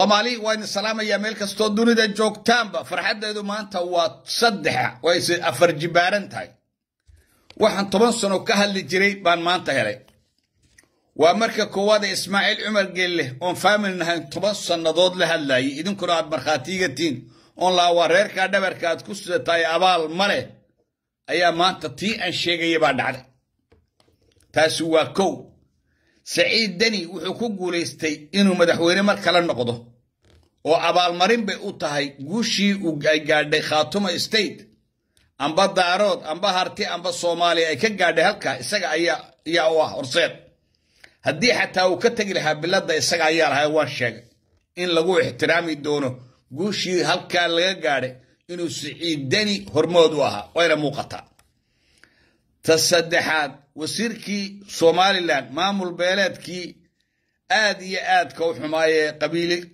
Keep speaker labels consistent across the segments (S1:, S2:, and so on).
S1: soomaali waa idin salaamaya meel kastoo dunida joogtaanba farxaddeedu maanta waa saddexa wayse afar jibaaran tahay waxaan toban sano ka hadli jiray baan maanta helay waa marka koowaad ee ismaaciil cumar geelle oon faamil nahayn toban sannadood la hadlaayay idinkuna aad markhaatiiga tihiin oon laa waa reerkaa dhabarka aad ku sidatahay abaal ma leh ayaa maanta tii aan sheegaya baa dhacday taasi waa kow سعيد دني وحكو قوليستي إنو مدحويري مركلا نقضه وأبال مرين بأوتهي قوشي وقاعدة خاتمة استيت أنبا داروت أنبا هارتي أنبا صومالي أي كقاعدة هلكا إساق أيا يا أواه أرصير هدي حتى وكتق لها بلادة إساق أيا لها واشاق إن لقو احترامي دونه قوشي هلكا لغا قاعدة إنو سعيد دني هرمود واها موقتا تصدحات wasiirkii somalilan maamul beeleedkii aad iyo aad ka u xumaaye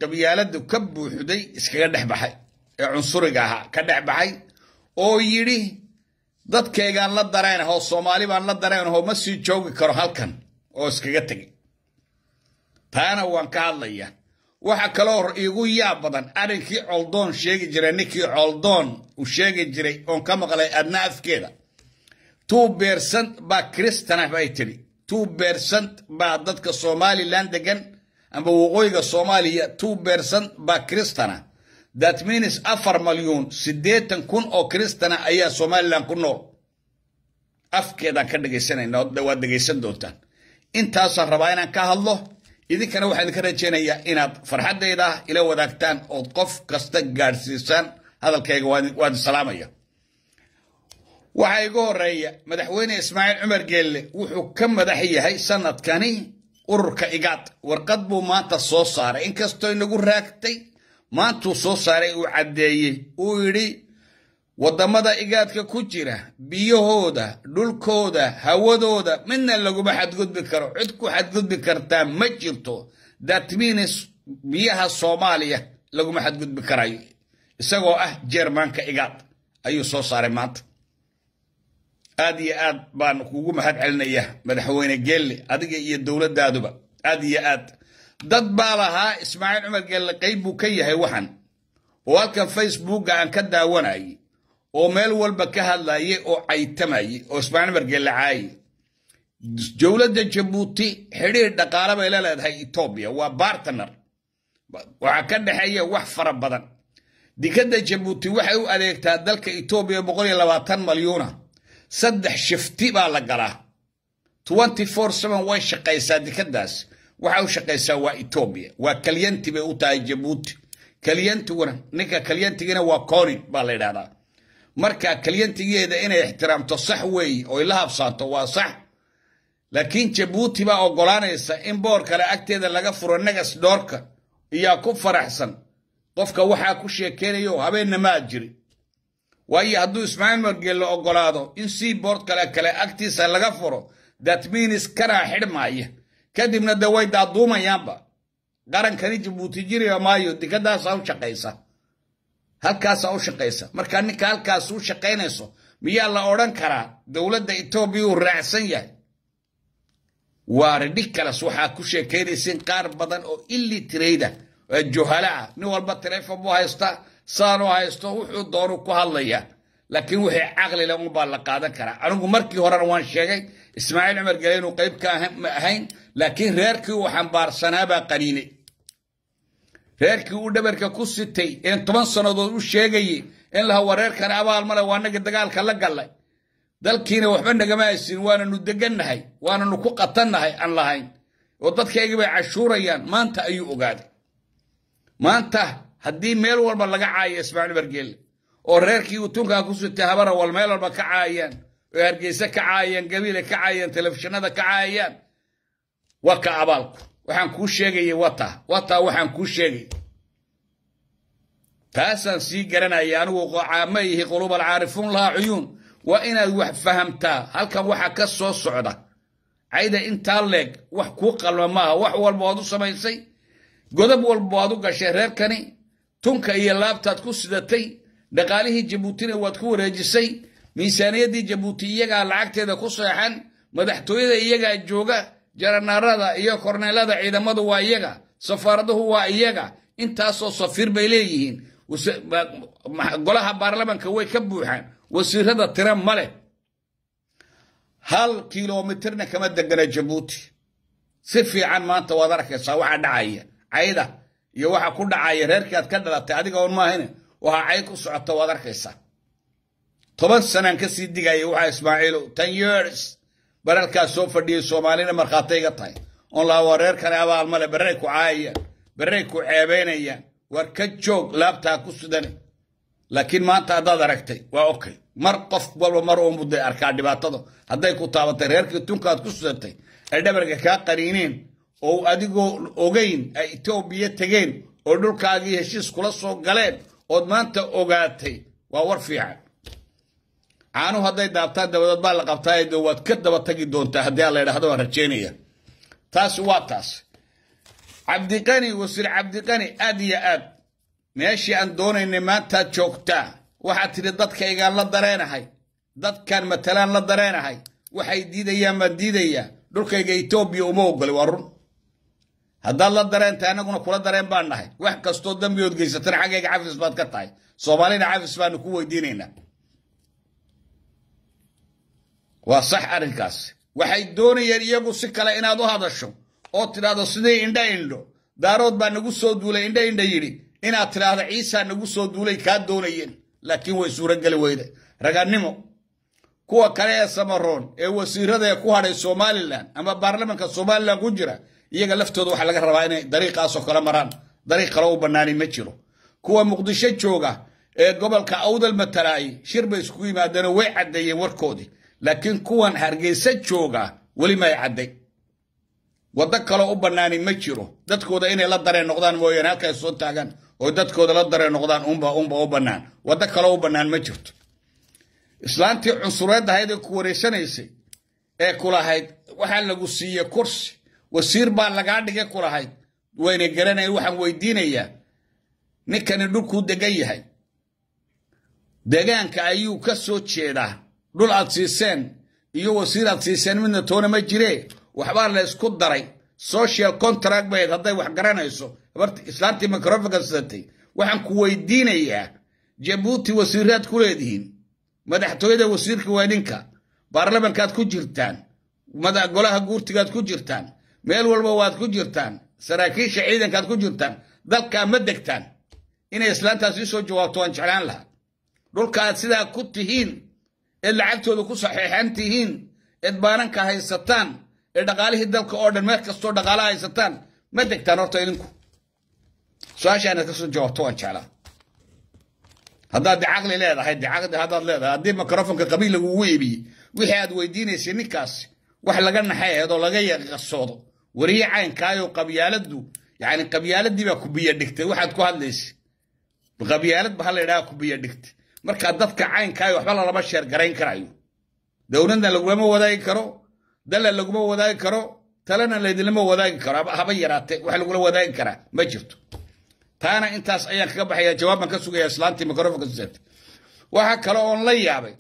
S1: qabyaalada ka buuxday iskaga dhex baxay ee cunsuriga ahaa ka dhex baxay oo yidhi dadkaygaan la dareenahoo soomaali baan la dareenahoo ma sii joogi karo halkan oo iskaga tegay taana waan ka hadlayaa waxa kaloo iigu yaab badan arrinkii coldoon sheegi jiray ninkii coldoon uu sheegi jiray oon ka maqlay adna afkeeda 2% baa kristana bay tidhi 2% baa dadka somaliland degan amba waqooyiga soomaaliya 2% baa kristana that means afar malyuun siddeetan kun oo kristana ayaa somaliland ku nool afkeedaan ka dhegaysanayna waad dhegaysan doontaan intaasaan rabaa inaan ka hadlo idinkana waxaan idinka rajaynayaa inaad farxaddayda ila wadaagtaan ood qof kasta gaadhsiisaan hadalkayga waan isalaamaya وحي غوريا مدحويني اسماعيل عمر قال لي وحو كم مدحيه هاي سند كاني ورك ايغات ورقد بو مانتا سو صار انكستو انو راكتي مانتو سو صار وعديي ويري ودمدا ايغات كوجيرا بيهودا دولكودا هاودودا من لو ما حد قد بكرو عدكو حد قد بكرتا ما جيرتو ذات مينس بيها الصوماليه لو ما حد قد بكراي اسغو اه جيرمانكا ايغات ايو سو صار مانتو أدي أت بان كوجو محد علنا إياه مدحوين الجل أدي إيه الدولة ده دوبا أدي أت ضد بابها إسماعيل عمر قال قيب وكية هي وحن وكان فيسبوك عن كده وناي ومال والبكها لا يي أو أي تماي وإسماعيل عمر قال عاي جولة جيبوتي حرير دقارب إلى هاي إيطوبيا وبارتنر وعكد حي وحفر بدن دي كده جيبوتي وحيو أليك تهدلك إيطوبيا بقولي لواتن مليونه saddex shifti baa la galaa twenty four seven way shaqaysaa dekedaas waxa u shaqaysaa waa etoobiya waa kalyanti bay u tahay jabuuti kalyantiguna ninka kalyantigina waa konin baa marka kalyantigeeda inay ixtiraamto sax weeye oy la habsaato waa sax laakiin jabuuti baa ogolaanaysa in boor kale agteeda laga furo nagas dhoorka iyaa ku faraxsan qofka waxaa ku sheekeynayo habeenna maa jiri وأي هدو إسماعيل مرجل له أقولاده إن سي بورد كلا كلا أكتيس اللغفرو دات مينيس كرا حرم أيه كد من الدواي دا دوما يابا غران كاني جبوتي جيري ومايو دي كدا ساو شقيسا هل كاس أو شقيسا مركاني كال كاس أو شقينيسو ميا الله أوران كرا دولة دا إتوبيو رعسن يه وارد كلا سوحا كوشي كيري سين قار بدن أو إلي تريده جهلا نوال با تريفا بوهايستا saanu haysto wuxuu doonu ku hadlaya laakiin wixii caqli leh unbaa la qaadan karaa anigu markii horena waan sheegay ismaaciil cumar gale inuu qayb ka ahayn laakiin reerkii uu xambaarsanaabaa qaniinay reerkii uu dhabarka ku sitay een toban sannadood u sheegayey in la wareerkana abaal male waa naga dagaalka la gallay dalkiina waxba nagama haysin waananu degannahay waananu ku qatannahay aan lahayn oo dadkaygii bay cashuurayaan maanta ayuu ogaaday maanta haddii meel walba laga caayo ismaaciil bargeelle oo reerkii uu tunkaa ku sutay habana wal meel walba ka caayaan oo hargeyse ka caayaan gabiile ka caayaan telefishinada ka caayaan waa ka abaalku waxaan kuu sheegayay wataa wataa waxaan kuu sheegay taasaan sii garanaya anigu qocaama yihi quluub alcaarifuun lahaa cuyuun waa inaad wax fahamtaa halkan waxaa ka soo socda cayda intaa leeg wax kuu qalma maaha wax walba waad u samaysay godob walba waad u gashay reerkani tunka iyo laabtaad ku sidatay dhaqaalihii jabuutina waad ku wareejisay miisaaniyaddii jabuuti iyagaa lacagteeda ku seexan madaxtooyada iyagaa jooga jaranaarada iyo korneelada ciidamadu waa iyaga safaaraduhu waa iyaga intaasoo safiir bay leeyihiin golaha baarlamanka way ka buuxaan wasiirada tira ma leh hal kilomitirna kama degana jabuuti si fiican maanta waad arkaysaa waxaa dhacaya cayda iyo waxa ku dhacaya reerkii aad ka dhalatay adiga oon maahine waxaa cayd ku socota waad arkaysaa toban sanaan ka sii digaya waxaa ismaaciilow ten years bararkaa soo fadhiyay soomaalina markhaatay iga tahay oon laha waa reer kale abaal male berray ku caayayaan berray ku ceebaynayaan war ka joog laabtaa ku sidane laakiin maanta haddaad aragtay waa okay mar qof walba mar uun buday arkaa dhibaatada hadday ku taabatay reerkii tunkaad ku sidatay ee dhabarka kaa qariineen oo adigoo ogayn ay etoobiya tegeen oo dhulkaagii heshiis kula soo galeen ood maanta ogaatay waa war fiican caanuhu hadday daabtaan dabadeed baa la qabtaa waad ka daba tagi doontaa haddii aan la yidhahdo waan rajeynaya taasi waa taas cabdiqani wasiir cabdiqani aad iyo aad meeshii aan doonaynay maantaad joogtaa waxaad tidhi dadka igaan la dareenahay dadkan matalaan la dareenahay waxay diidayaan baan diidayaa dhulkayga etoobiya uma ogolay waa run haddaad la dareentay annaguna kula dareen baan nahay wax kastoo dembigood geysatana xaggayga cafis baad ka tahay soomaalina cafis baanu ku weydiinaynaa waa sax arrinkaas waxay doonayeen iyagu si kale inaad u hadasho oo tidhaahdo sidii indha indho daarood baa nagu soo duulay indha indha yidhi inaad tidhaahdo ciisaa nagu soo duulay kaa doonayeen laakiin way suurageli weyde ragannimo kuwa kale ee samaroon ee wasiirada ee ku hadhay somalilan ama baarlamanka somalilan ku jira يجا لفتود وحا لغا ربا اني دريق اسو كلا مران دريق رو بناني مجيرو كوا مقدشة جوغا اي قبل كا اود المتراي شير بيسكوي ما دانا وي عدي يوركودي لكن كوا نحرقي سات جوغا ولي ما يعدي ودك لو بناني مجيرو داتكو دا اني لدرين نقدان مويان هالكا يسود تاقان ودتكو دا لدرين نقدان امبا امبا او بنان ودك لو بنان مجيرو اسلانتي عنصرات دا هيدا كوريسان يسي اي كلا هيد وحال لغو سيه كرسي wasiir baa lagaa dhigay ku lahayd wayna garanaya waxaan weydiinayaa ninkani dhulkuu degan yahay degaanka ayuu ka soo jeedaa dhul aad siiseen iyo wasiir aad siiseen midna toona ma jire waxbaa la ysku daray social contract bayd hadday wax garanayso habarta islaantii microfonka sidatay waxaan ku weydiinayaa jabuuti wasiiraad ku leedihiin madaxtooyada wasiirka waa ninka baarlamankaad ku jirtaan golaha guurtigaad ku jirtaan ميل والبواد كجرتان سراكيش عيدا كاد كجرتان ذلك مدكتان إن إسلام تسيسو جوابتوان شعران لها دول كاد سيدا كتهين اللعبتو دوكو صحيحان تهين إدباران كاهي ستان إدقالي هدالك أوردن ميل كستو دقالا هاي ستان مدكتان أرطا إلنكو سواشا أنا كسو جوابتوان شعران هذا دي عقل ليه هاي دي عقل هذا ليه هذا دي مكرفن كقبيل ويبي ويحاد ويديني سيميكاسي وحلقنا حياة دولة غير الصوت وريعين كايو قبيالد يعني قبيالد دي بكو بيدكت واحد كو هادليس بقبيالد بحال يدا كو بيدكت مركا دفك عين كايو حبال الله بشير قرين كرايو دولن دا لقوما وداي كرو دلا لقوما وداي كرو تلانا اللي دلما وداي كرا هبا يراتي وحال لقوما وداي كرا ما جفتو تانا انتاس ايان كبح يا جواب ما كسوك يا اسلانتي مكروف كسيت واحد كرو اون لي يا بي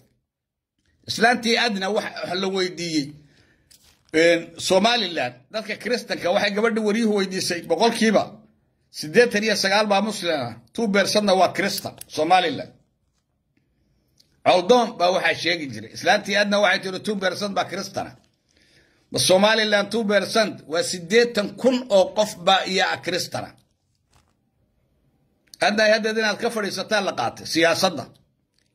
S1: اسلانتي ادنا وحال لقوما somalilan dadka kristanka waxay gabadha wariihu weydiisay boqolkiiba siddeetan iyo sagaal baa muslim ah tuu beersadna waa krista somalilan cawdoon baa waxaa sheegi jiray islaantii aadna waxay tiri tuu beersand baa kristana ma somalilan tuu beersand waa siddeetan kun oo qof baa iyo ah kristana adna haddeed inaad ka fadhiisataa la qaatay siyaasadda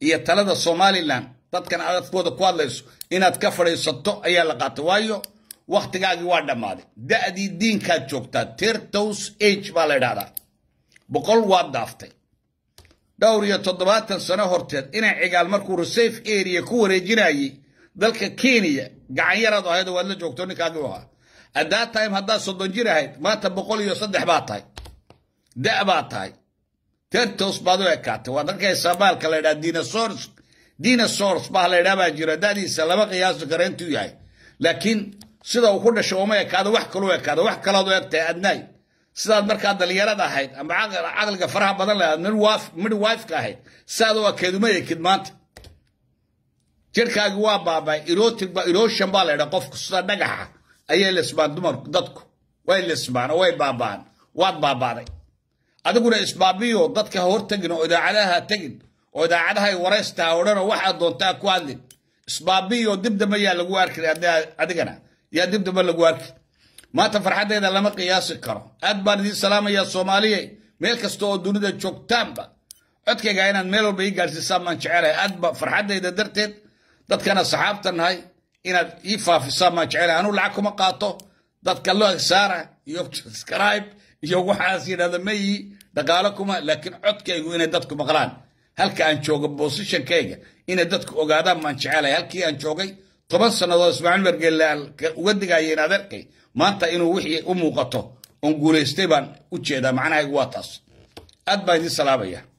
S1: iyo talada somalilan تتكن على فود كواليس إن تكفر يسطو أي لقات وايو وقت جاي وارد مالي ده دي دين كاتشوكتا تيرتوس إيش بالدارا بقول واد دافتي دوري تدبات السنة هرتيد إن عقال مركو رسيف إيري كور جناي ذلك كينيا قاعيرا ده هيدو ولا جوكتوني كاجوها أداة تايم هدا صدون جيرا هيد ما تبقول يصدح باتاي ده باتاي تيرتوس بادو إكاتي وذلك إيسابال كالي دا دينا سورس dinosaurs baa la idhaabaa jira da'diisa lama qiyaasi kara intuu yahay laakiin sida uu ku dhasho uma ekaado wax kaloo ekaado wax kalaad u egtahay adnaay sidaad markaa dalinyarada ahayd ama caqliga faraha badan lahayd midwifeka ahayd sidaad waa keeduma ekid maanta jirhkaagi waa baabay erotic eroshan baa laydhaa qofku sida dhagaxa ayay lisbaan dumarku dadku way lisbaan oo way baabaan waad baabaaday adiguna isbaabiyo dadka hortagin oo idaacadaha tegin وداعدها ورستا ورنا واحد دونتا كوالد اسبابي ودب دم يا لغوارك ادقنا يا دب دم لغوارك ما تفرحت اذا لما قياس الكرم ادبر دي السلام يا صومالي ملك استو دوني ذا تشوك تامبا ادكا قاينا ميلو بي قال سامان شعيري ادبر فرحت اذا درتت دات كان صحابتا هاي ان ايفا في سامان شعيري انو لعكم قاطو دات كان له اساره يوك سكرايب يوك حاسين هذا مي دقالكم لكن عدك يقول ان داتكم halka aan joogo bosishankayga inay dadku ogaadaan baan jecelahay halkii aan joogay toban sannadood ismaaciil mergelle uga digaya in adeerkay maanta inuu wixii u muuqato oon guulaystay baan u jeedaa macnahaygu waa taas aad baan idiin salaamayaa